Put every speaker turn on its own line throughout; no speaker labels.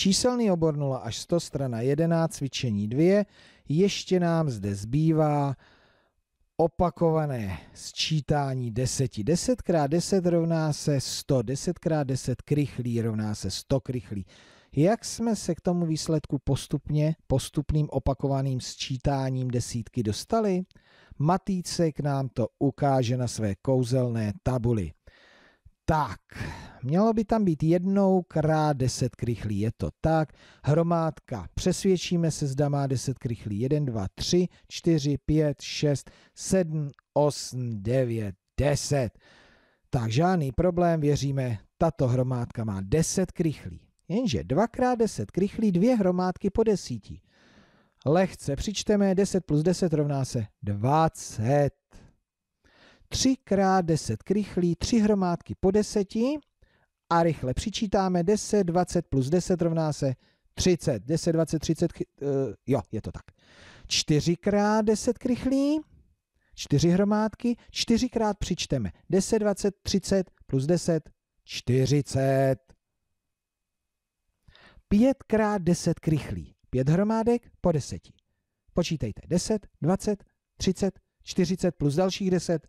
Číselný obor 0 až 100, strana 11, cvičení 2. Ještě nám zde zbývá opakované sčítání 10. 10 x 10 rovná se 100, 10 x 10 krychlí rovná se 100 krychlí. Jak jsme se k tomu výsledku postupně, postupným opakovaným sčítáním desítky dostali? Matýcek nám to ukáže na své kouzelné tabuli. Tak, mělo by tam být jednou krát deset krychlí, je to tak. Hromádka, přesvědčíme se, zda má deset krychlí. 1, 2, 3, 4, 5, 6, 7, 8, 9, 10. Tak žádný problém, věříme, tato hromádka má deset krychlí. Jenže dvakrát deset krychlí, dvě hromádky po desíti. Lehce přičteme 10 plus 10 rovná se 20. 3x 10 krychlí, 3 hromádky po 10 a rychle přičítáme 10, 20 plus 10 rovná se 30. 10, 20, 30, uh, jo, je to tak. 4x 10 krychlí, 4 hromádky, 4x přičteme 10, 20, 30 plus 10, 40. 5x 10 krychlí, 5 hromádek po 10. Počítejte 10, 20, 30, 40 plus dalších 10,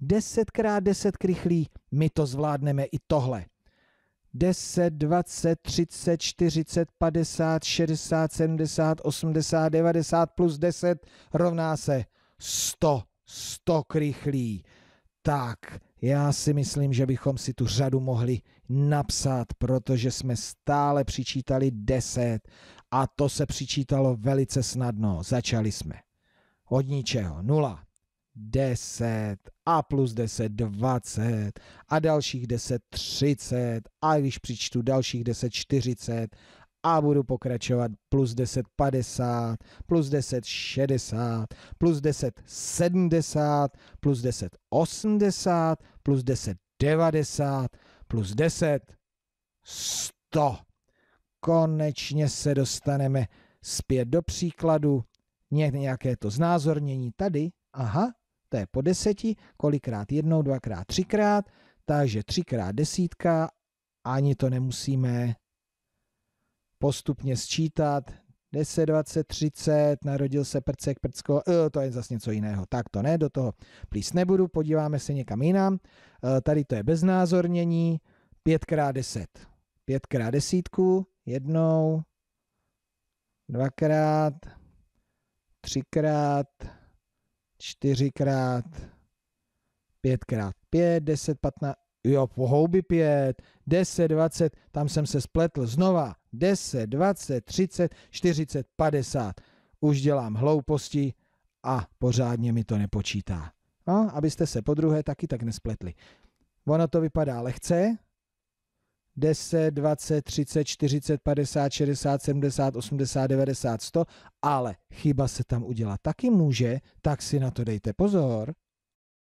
desetkrát deset krychlí, my to zvládneme i tohle. 10, 20, 30, 40, 50, 60, 70, 80, 90 plus 10 rovná se 100, 100 krychlí. Tak, já si myslím, že bychom si tu řadu mohli napsat, protože jsme stále přičítali 10 a to se přičítalo velice snadno. Začali jsme. Od ničeho, 0. 10 a plus 10 20 a dalších 10 30 a když přičtu dalších 10 40 a budu pokračovat plus 10 50, plus 10 60, plus 10 70, plus 10 80, plus 10 90, plus 10 100. Konečně se dostaneme zpět do příkladu, nějaké to znázornění tady, aha, to je po deseti, kolikrát jednou, dvakrát, třikrát, takže třikrát desítka, ani to nemusíme postupně sčítat, 10, 20, 30, narodil se prcek, prcko, e, to je zase něco jiného. Tak to ne, do toho plíst nebudu, podíváme se někam jinam. E, tady to je beznázornění, 5x10. 5x 10, jednou, dvakrát, třikrát, čtyřikrát, pětkrát pět, deset, patnáct, jo, po houby pět, deset, dvacet, tam jsem se spletl znova, deset, dvacet, třicet, čtyřicet, padesát. Už dělám hlouposti a pořádně mi to nepočítá. No, abyste se po druhé taky tak nespletli. Ono to vypadá lehce, 10, 20, 30, 40, 50, 60, 70, 80, 90, 100, ale chyba se tam udělat taky může, tak si na to dejte pozor.